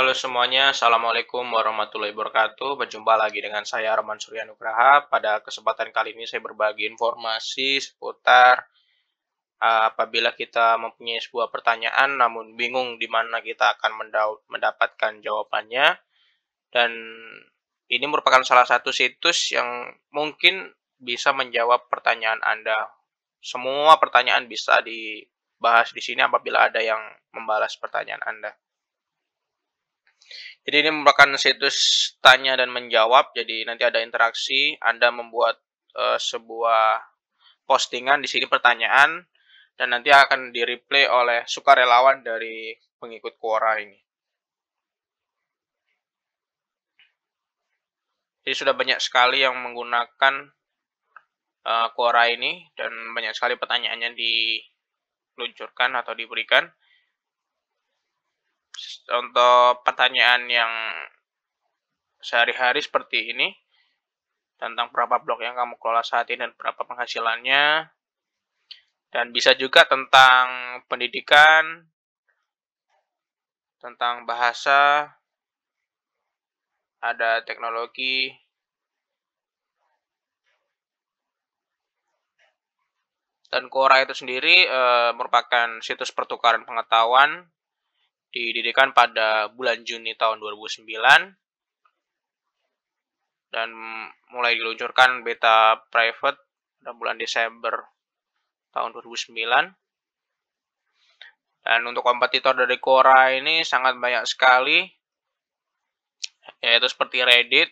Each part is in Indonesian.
Halo semuanya, Assalamualaikum warahmatullahi wabarakatuh. Berjumpa lagi dengan saya Arman Surya Nugraha. Pada kesempatan kali ini saya berbagi informasi seputar eh, apabila kita mempunyai sebuah pertanyaan namun bingung di mana kita akan mendapatkan jawabannya. Dan ini merupakan salah satu situs yang mungkin bisa menjawab pertanyaan Anda. Semua pertanyaan bisa dibahas di sini apabila ada yang membalas pertanyaan Anda. Jadi ini merupakan situs tanya dan menjawab. Jadi nanti ada interaksi, Anda membuat uh, sebuah postingan di sini pertanyaan dan nanti akan di-replay oleh sukarelawan dari pengikut Quora ini. Jadi sudah banyak sekali yang menggunakan uh, Quora ini dan banyak sekali pertanyaannya diluncurkan atau diberikan untuk pertanyaan yang sehari-hari seperti ini tentang berapa blok yang kamu kelola saat ini dan berapa penghasilannya dan bisa juga tentang pendidikan tentang bahasa ada teknologi dan Quora itu sendiri e, merupakan situs pertukaran pengetahuan didirikan pada bulan Juni tahun 2009 dan mulai diluncurkan beta private pada bulan Desember tahun 2009. Dan untuk kompetitor dari Quora ini sangat banyak sekali, yaitu seperti Reddit,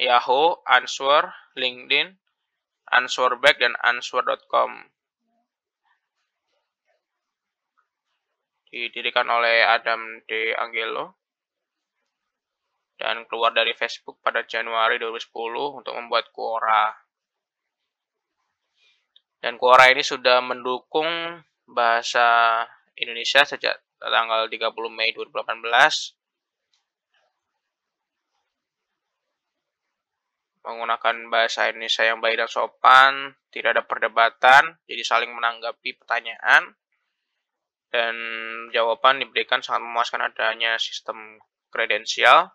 Yahoo, Answer, LinkedIn, Answerback, dan Answer.com. didirikan oleh Adam De Angelo dan keluar dari Facebook pada Januari 2010 untuk membuat Quora. Dan Quora ini sudah mendukung bahasa Indonesia sejak tanggal 30 Mei 2018 menggunakan bahasa Indonesia yang baik dan sopan, tidak ada perdebatan, jadi saling menanggapi pertanyaan, dan jawaban diberikan sangat memuaskan adanya sistem kredensial.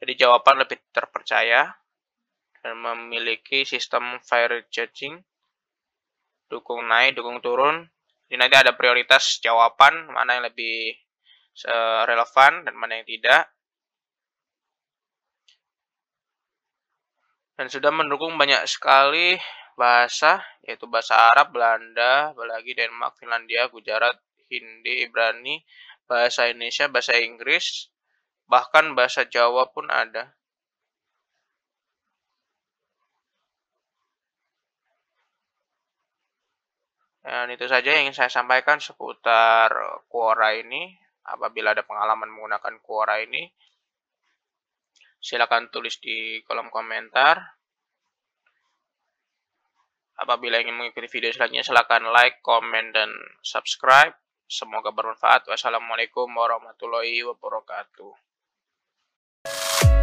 Jadi jawaban lebih terpercaya dan memiliki sistem fire judging, dukung naik, dukung turun. Jadi nanti ada prioritas jawaban mana yang lebih eh, relevan dan mana yang tidak. Dan sudah mendukung banyak sekali bahasa yaitu bahasa Arab, Belanda, apalagi Denmark, Finlandia, Gujarat, Hindi, Ibrani, bahasa Indonesia, bahasa Inggris, bahkan bahasa Jawa pun ada. Dan itu saja yang ingin saya sampaikan seputar Quora ini. Apabila ada pengalaman menggunakan Quora ini, silakan tulis di kolom komentar. Apabila ingin mengikuti video selanjutnya, silakan like, komen, dan subscribe. Semoga bermanfaat. Wassalamualaikum warahmatullahi wabarakatuh.